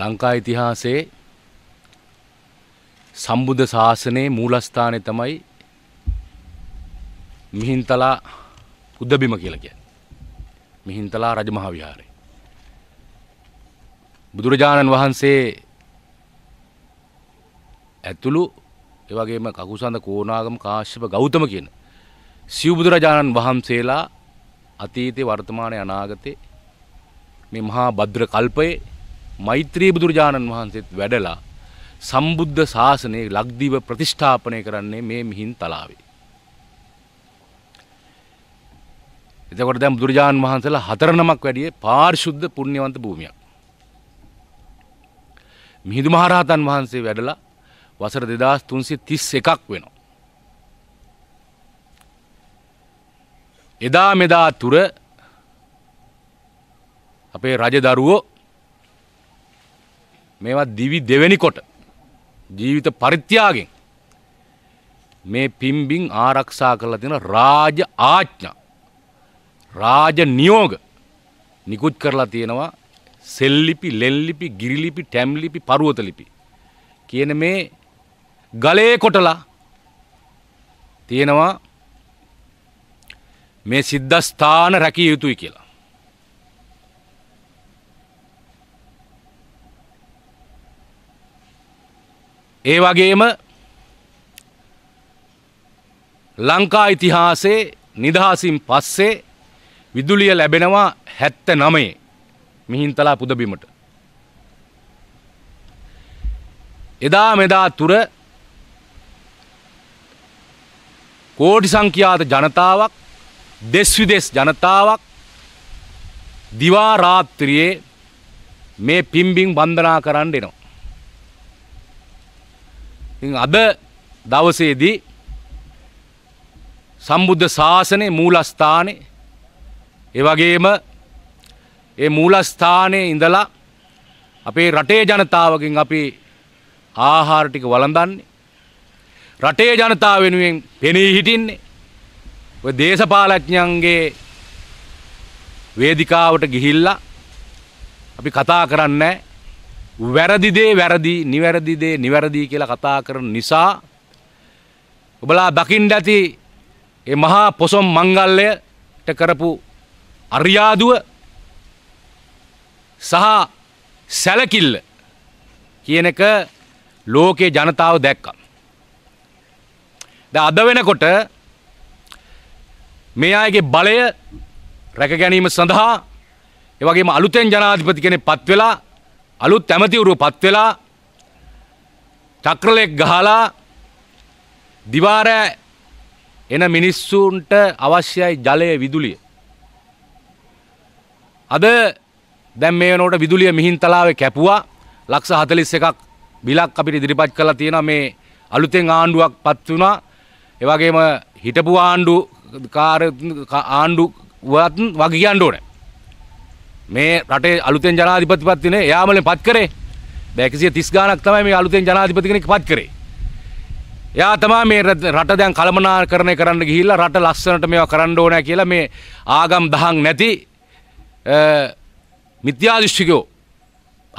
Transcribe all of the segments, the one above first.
ලංකා ඉතිහාසයේ සම්බුද්ධ ශාසනයේ මූලස්ථානය තමයි මිහින්තලා උද්දබිම කියලා කියන්නේ. මිහින්තලා රජමහා විහාරය. බුදුරජාණන් වහන්සේ ඇතුළු ඒ වගේම කකුසඳ කෝණාගම කාශ්‍යප ගෞතම කියන සිව් බුදුරජාණන් වහන්සේලා අතීතේ වර්තමානයේ අනාගතේ මේ මහා භද්‍ර කල්පයේ මෛත්‍රී බුදුරජාණන් වහන්සේත් වැඩලා සම්බුද්ධ ශාසනය ලක්දීව ප්‍රතිෂ්ඨාපනය කරන්නේ මේ මිහින් තලාවේ. එතකොට දැන් බුදුරජාණන් වහන්සේලා හතර නමක් වැඩියේ පාරිශුද්ධ පුණ්‍යවන්ත භූමියක්. මිහිඳු මහරහතන් වහන්සේ වැඩලා වසර 2331ක් වෙනවා. එදා මෙදා තුර අපේ රජදරුවෝ මේවා දිවි දෙවෙනි කොට ජීවිත පරිත්‍යාගෙන් මේ පිම්බින් ආරක්ෂා කරලා තියෙන රාජ ආඥා රාජ නියෝග නිකුත් කරලා තියෙනවා සෙල්ලිපි ලෙල්ලිපි ගිරිලිපි ටැම්ලිපි පරුවතලිපි කියන මේ ගලේ කොටලා තියෙනවා මේ සිද්ධස්ථාන රැකිය යුතුයි කියලා ඒ වගේම ලංකා ඉතිහාසයේ නිදහසින් පස්සේ විදුලිය ලැබෙනවා 79 මිහින්තලා පුදබිමට. එදා මෙදා තුර කෝටි සංඛ්‍යාත ජනතාවක් දෙස් විදෙස් ජනතාවක් දිවා රාත්‍රියේ මේ පිම්බින් වන්දනා කරන්න එනවා. ඉතින් අද දවසේදී සම්බුද්ධ ශාසනයේ මූලස්ථානේ ඒ වගේම ඒ මූලස්ථානයේ ඉඳලා අපේ රටේ ජනතාවගෙන් අපි ආහාර ටික වළඳන්නේ රටේ ජනතාව වෙනුවෙන් පෙනී හිටින්නේ ඔය දේශපාලඥයන්ගේ වේදිකාවට ගිහිල්ලා අපි කතා කරන්නේ වැරදි දේ වැරදි නිවැරදි දේ නිවැරදි කියලා කතා කරන නිසා ඔබලා දකින්න ඇති මේ මහා පොසොන් මංගල්‍යයට කරපු අරියාදුව සහ සැලකිල්ල කියන එක ලෝකේ ජනතාව දැක්කා. දැන් අද වෙනකොට මේ අයගේ බලය රැක ගැනීම සඳහා එවගේම අලුතෙන් ජනාධිපති කෙනෙක් පත් වෙලා අලුත් ඇමතිවරු පත් වෙලා චක්‍රලෙක් ගහලා දිවාර එන මිනිස්සුන්ට අවශ්‍යයි ජලය විදුලිය. අද දැන් මේ වෙනකොට විදුලිය මිහින්තලාවේ කැපුවා ලක්ෂ 41ක් බිලක් අපිට ඉදිරිපත් කරලා තියෙනවා මේ අලුතෙන් ආණ්ඩුවක් පත් වුණා. ඒ වගේම හිටපු ආණ්ඩු කාර්ය ආණ්ඩු වත් වගේ කියන්න ඕනේ. මේ රටේ අලුතෙන් ජනාධිපතිපත් වෙන එයාමලෙන් පත් කරේ. දැන් 130 ගණක් තමයි මේ අලුතෙන් ජනාධිපති කෙනෙක් පත් කරේ. එයා තමයි මේ රට දැන් කළමනාකරණය කරන්න ගිහිල්ලා රට ලස්සනට මේවා කරන්න ඕනෑ කියලා මේ ආගම් දහම් නැති මිත්‍යාදෘෂ්ටිකයෝ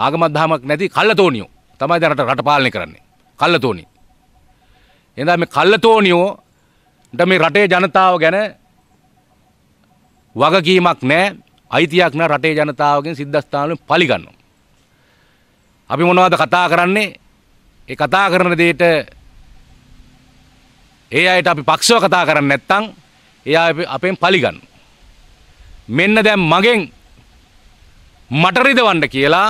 ආගම දහමක් නැති කල්ලතෝනියෝ තමයි දැන් රට රට පාලනය කරන්නේ. කල්ලතෝනි. එහෙනම් මේ කල්ලතෝනියෝ මේ රටේ ජනතාව ගැන වගකීමක් නැහැ. අයිතියක් නෑ රටේ ජනතාවගෙන් සිද්ධස්ථාන පලිගන්නවා. අපි මොනවද කතා කරන්නේ? ඒ කතා කරන දෙයට ඒ අයට අපි පක්ෂව කතා කරන්නේ නැත්නම් එයා අපෙන් පලිගන්නවා. මෙන්න දැන් මගෙන් මට රිදවන්න කියලා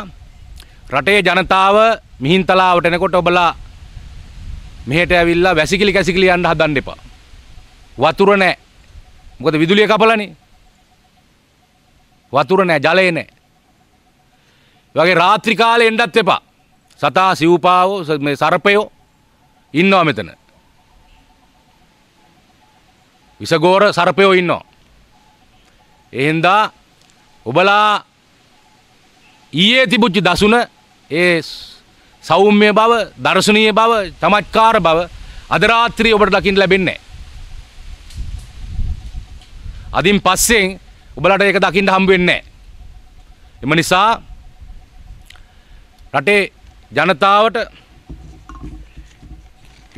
රටේ ජනතාව මිහින්තලාවට එනකොට ඔබලා මෙහෙට ඇවිල්ලා වැසිකිලි කැසිකිලි යන්න හදන්න එපා. වතුර නැහැ. මොකද විදුලිය කපලානේ. වතුර නෑ ජලය නෑ. වගේ රාත්‍රිකාල එන්ඩත් එපා සතා සිව්පාවෝ සරපයෝ ඉන්නවා මෙතන. විසගෝර සරපයෝ ඉන්නවා. එහෙන්දා ඔබලා ඊයේ තිබුච්චි දසුන ඒ සෞම්‍ය බව දර්ශනීය බව චමත්කාර බව අද රාත්‍රියේ ඔබට දකින්න ලැබෙන්නේ නැහැ. අදින් පස්සෙන් ඔබලට ඒක දකින්න හම්බ වෙන්නේ එම නිසා රටේ ජනතාවට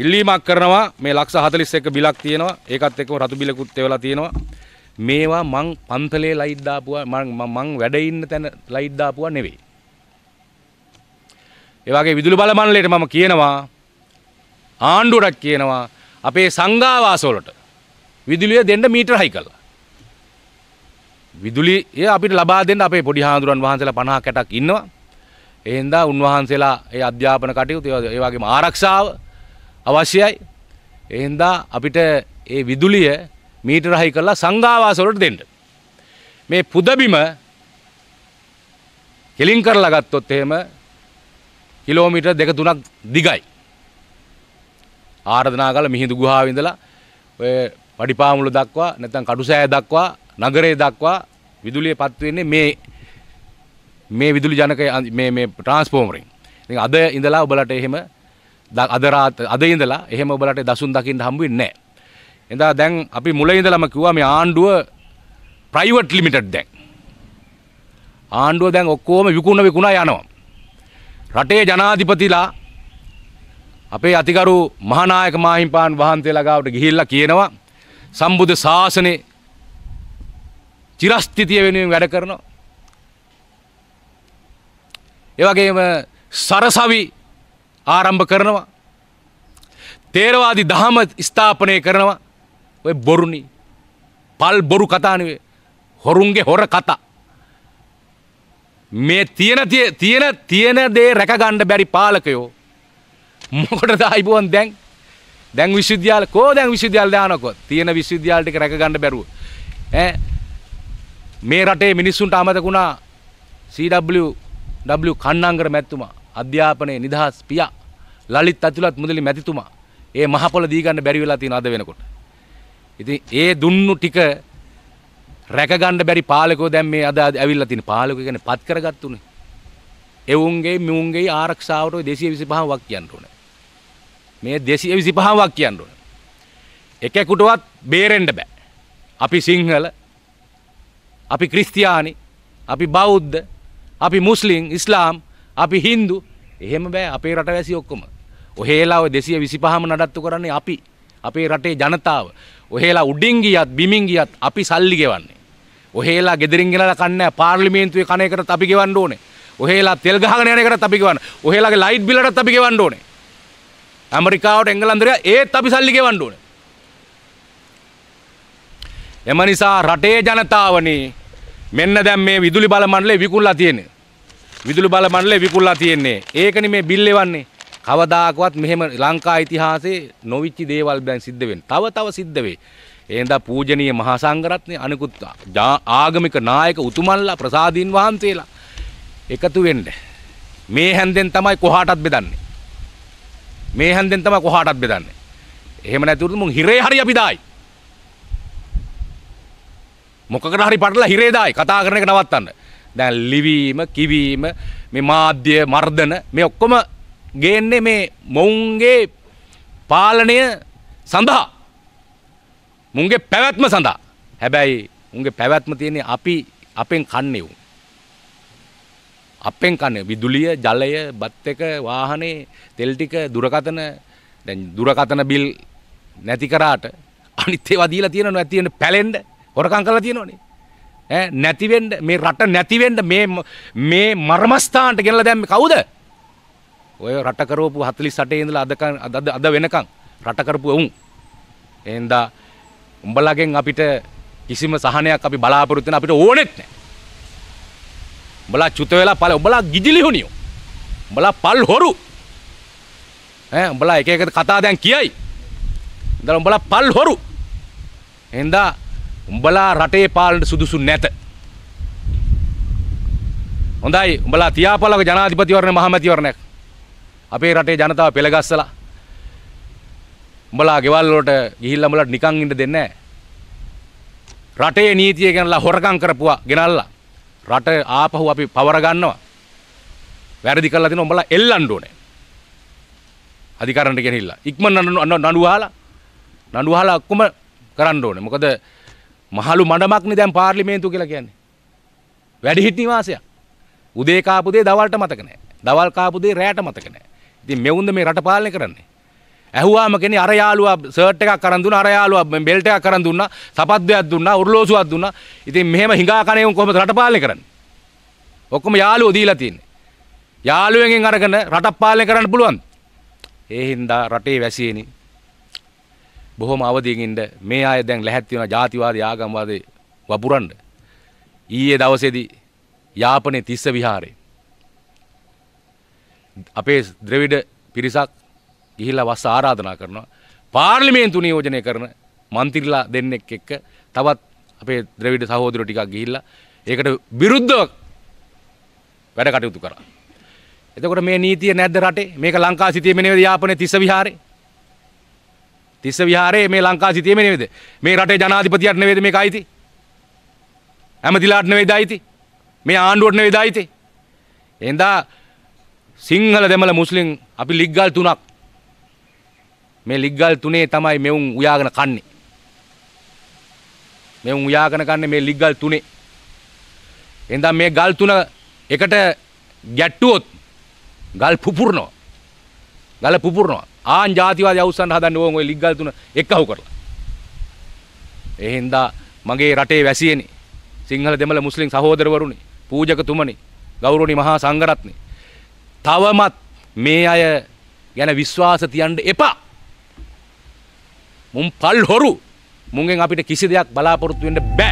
ඉල්ලීමක් කරනවා මේ ලක්ෂ 41 බිලක් තියෙනවා ඒකත් එක්කම රතු බිලකුත් එවලා තියෙනවා මේවා මං පන්තලේ ලයිට් දාපුවා මං මං වැඩ ඉන්න තැන ලයිට් දාපුවා නෙවෙයි ඒ වගේ විදුලි බල මණ්ඩලයට මම කියනවා ආණ්ඩුවට කියනවා අපේ සංඝාවාස වලට විදුලිය දෙන්න මීටර හයි කළා විදුලි එය අපිට ලබා දෙන්න අපේ පොඩි හාමුදුරන් වහන්සේලා 50 60ක් ඉන්නවා. ඒ හින්දා උන්වහන්සේලා ඒ අධ්‍යාපන කටයුතු ඒ වගේම ආරක්ෂාව අවශ්‍යයි. ඒ හින්දා අපිට ඒ විදුලිය මීටර හයි කරලා සංඝාවාස වලට දෙන්න. මේ පුදබිම කෙලින් කරලා ගත්තොත් එහෙම කිලෝමීටර් දෙක තුනක් දිගයි. ආරාධනා කළ මිහිඳු ගුහාවේ ඉඳලා ඔය පඩිපාමුල දක්වා නැත්නම් කඩුසෑය දක්වා නගරය දක්වා විදුලිය පත් වෙන්නේ මේ මේ විදුලි ජනක මේ මේ ට්‍රාන්ස්ෆෝමරෙන්. ඉතින් අද ඉඳලා ඔබලට එහෙම අද රාත් අද ඉඳලා එහෙම ඔබලට දසුන් දකින්න හම්බ වෙන්නේ නැහැ. එඳා දැන් අපි මුල ඉඳලම කිව්වා මේ ආණ්ඩුව ප්‍රයිවට් ලිමිටඩ් දැන්. ආණ්ඩුව දැන් ඔක්කොම විකුණ විකුණා යනවා. රටේ ජනාධිපතිලා අපේ අතිගරු මහානායක මාහිම්පාන් වහන්සේලා ගාවට ගිහිල්ලා කියනවා සම්බුද්ධ ශාසනේ චිරස්ථිතිය වෙනුවෙන් වැඩ කරනවා. ඒවගේම සරසවි ආරම්භ කරනවා. තේරවාදි දහම ස්ථාපනය කරනවා ඔය බොරුණි පල් බොරු කතානවේ හොරුන්ගේ හොර කතා. මේ තියෙන තියෙන තියෙන දේ රැකගණ්ඩ බැරි පාලකයෝ මොකට දයිබුවන් දැන් දැන් විශවිද්‍යාල කෝ දැන් විශවිද්‍යාල දානකො තියෙන විශවිද්‍යාලටික රැකගණඩ බැරුව. මේ රටේ මිනිස්සුන්ට අමතකුණා CW කන්නාංගර මැතිතුමා අධ්‍යාපනයේ නිදහස් පියා ලලිත් අතුලත් මුදලි මැතිතුමා ඒ මහපොළ දී ගන්න බැරි වෙලා තියෙන අද වෙනකොට. ඉතින් ඒ දුන්නු ටික රැකගන්න බැරි පාලකෝ දැන් මේ අද ඇවිල්ලා තියෙන පාලකෝ කියන්නේ පත් කරගත්තුනේ. එවුන්ගේ මුන්ගේ ආරක්ෂාවට 225 වක් කියන්න ඕනේ. මේ 225 වක් කියන්න ඕනේ. එකෙකුටවත් බේරෙන්න බෑ. අපි සිංහල අපි ක්‍රිස්තියානි අපි බෞද්ධ අපි මුස්ලිම් ඉස්ලාම් අපි හින්දු එහෙම බෑ අපේ රට වැසි ඔක්කොම ඔහේලා ඔය දෙසිය විසිපහම නඩත්තු කරන්නේ අපි අපේ රටේ ජනතාව ඔහේලා උඩින් ගියත් බිමින් ගියත් අපි සල්ලි ගෙවන්නේ ඔහේලා ගෙදරින් ගෙනලා කන්නේ පාර්ලිමේන්තුවේ කණ එකටත් අපි ගෙවන්න ඕනේ ඔහේලා තෙල් ගහගෙන යන එකටත් අපි ගෙවන්න ඔහේලාගේ ලයිට් බිලටත් අපි ගෙවන්න ඕනේ ඇමරිකාවට එංගලන්තයට ඒත් අපි සල්ලි ගෙවන්න ඕනේ එම නිසා රටේ ජනතාවනේ මෙන්න දැන් මේ විදුලි බල මණ්ඩලේ විකුණලා තියෙන්නේ. විදුලි බල මණ්ඩලේ විකුණලා තියෙන්නේ. ඒකනේ මේ බිල් එවන්නේ. කවදාකවත් මෙහෙම ලංකා ඉතිහාසයේ නොවිච්ච දේවල් දැන් සිද්ධ වෙන්නේ. තව තව සිද්ධ වෙයි. එහෙනම් පූජනීය මහා සංඝරත්නය අනිකුත් ආගමික නායක උතුමන්ලා ප්‍රසාදීන් වහන්සේලා එකතු වෙන්න. මේ හැන්දෙන් තමයි කොහාටත් බෙදන්නේ. මේ හැන්දෙන් තමයි කොහාටත් බෙදන්නේ. එහෙම නැතුවොත් මුන් හිරේ හරි අපි දායි. මොකකට හරි පටලා හිරේදායි කතා කරන එක නවත්තන්න. දැන් ලිවීම කිවීම මේ මාධ්‍ය මර්ධන මේ ඔක්කොම ගේන්නේ මේ මොවුන්ගේ පාලනය සඳහා මුන්ගේ පැවැත්ම සඳහා හැබැයි උන්ගේ පැවැත්ම තියෙන්නේ අපි අපෙන් කන්නේ උන් අපෙන් කන්නේ විදුලිය ජලය බත් එක වාහනේ තෙල් ටික දුරකතන දැන් දුරකතන බිල් නැති කරාට අනිත් ඒවා දීලා තියෙනවා නැති වෙන පැලෙන්නේ හොරකම් කරලා තියෙනවනේ. ඈ නැතිවෙන්න මේ රට නැතිවෙන්න මේ මේ මර්මස්ථානට ගෙනලා දැම්මේ කවුද? ඔය රට කරවපු 48 ඉඳලා අද අද වෙනකන් රට කරපු වුන්. එහෙනම් උඹලගෙන් අපිට කිසිම සහනයක් අපි බලාපොරොත්තු වෙන අපිට ඕනෙත් නැහැ. උඹලා චුත වෙලා පළ උඹලා ගිජිලිහුනියෝ. උඹලා පල් හොරු. ඈ උඹලා එක එක කතා දැන් කියයි. ඉඳලා උඹලා පල් හොරු. එහෙනම් උඹලා රටේ පාලනට සුදුසු නැත. හොඳයි උඹලා තියාපලක ජනාධිපතිවරණ මහමැතිවරණයක්. අපේ රටේ ජනතාව පෙළගස්සලා. උඹලා ගෙවල් වලට ගිහිල්ලා උඹලාට නිකන් ඉන්න දෙන්නේ නැහැ. රටේ නීතිය ගැනලා හොරකම් කරපුවා ගෙනල්ලා. රට ආපහු අපි පවර ගන්නවා. වැරදි කරලා තියෙන උඹලා එල්ලන්න ඕනේ. අධිකරණයට ගෙනහිල්ලා. ඉක්මන් නඩු අහලා නඩු අහලා ඔක්කොම කරන්න ඕනේ. මොකද මහලු මඩමක්නේ දැන් පාර්ලිමේන්තුව කියලා කියන්නේ. වැඩිහිට නිවාසයක්. උදේ කාපු දේ දවල්ට මතක නැහැ. දවල් කාපු දේ රැයට මතක නැහැ. ඉතින් මෙවුන්ද මේ රට පාලනය කරන්නේ. ඇහුවාම කෙනේ අර යාළුවා සර්ට් එකක් අරන් දුන්නා අර යාළුවා බෙල්ට් එකක් අරන් දුන්නා සපත් දෙකක් දුන්නා උරලෝසුවක් දුන්නා. ඉතින් මෙහෙම හිඟා කණේ උන් කොහොමද රට පාලනය කරන්නේ? ඔක්කොම යාළුවෝ දීලා තින්නේ. යාළුවෙන්ගෙන් අරගෙන රටක් පාලනය කරන්න පුළුවන්. ඒ හින්දා රටේ වැසියෙනි බොහොම අවදියෙන් ඉන්න මේ අය දැන් ලැහැත්ති වෙන ජාතිවාදී ආගම්වාදී වපුරන්න ඊයේ දවසේදී යාපනයේ තිස්ස විහාරේ අපේ ද්‍රවිඩ පිරිසක් ගිහිල්ලා වස්ස ආරාධනා කරනවා පාර්ලිමේන්තු නියෝජනය කරන മന്ത്രിලා දෙන්නෙක් එක්ක තවත් අපේ ද්‍රවිඩ සහෝදරයෝ ටිකක් ගිහිල්ලා ඒකට විරුද්ධව වැඩ කටයුතු කරා. එතකොට මේ නීතිය නැද්ද රටේ? මේක ලංකා සිටියේ මෙනේ යාපනයේ තිස්ස විහාරේ. තිස්ස විහාරයේ මේ ලංකා සිතියම නෙවෙයිද? මේ රටේ ජනාධිපතියට නෙවෙයිද මේක අයිති? ඇමතිලාට නෙවෙයිද අයිති? මේ ආණ්ඩුවට නෙවෙයිද අයිති? එඳා සිංහල දෙමළ මුස්ලිම් අපි ලිග්ගල් තුනක් මේ ලිග්ගල් තුනේ තමයි මෙවුන් උයාගෙන කන්නේ. මෙවුන් උයාගෙන කන්නේ මේ ලිග්ගල් තුනේ. එඳා මේ ගල් තුන එකට ගැට්ටුවොත් ගල් පුපුරනවා. ගල පුපුරනවා. ආන් ජාතිවාදී අවුස්සන්න හදන්න ඕන් ඔය ලිග්ගල් තුන එක්කහුව කරලා. ඒ හින්දා මගේ රටේ වැසියනේ සිංහල දෙමළ මුස්ලිම් සහෝදරවරුනි පූජකතුමනි ගෞරවනීය මහා සංඝරත්නය තවමත් මේ අය ගැන විශ්වාස තියන්න එපා. මුම් පල් හොරු මුන්ගෙන් අපිට කිසි දෙයක් බලාපොරොත්තු වෙන්න බෑ.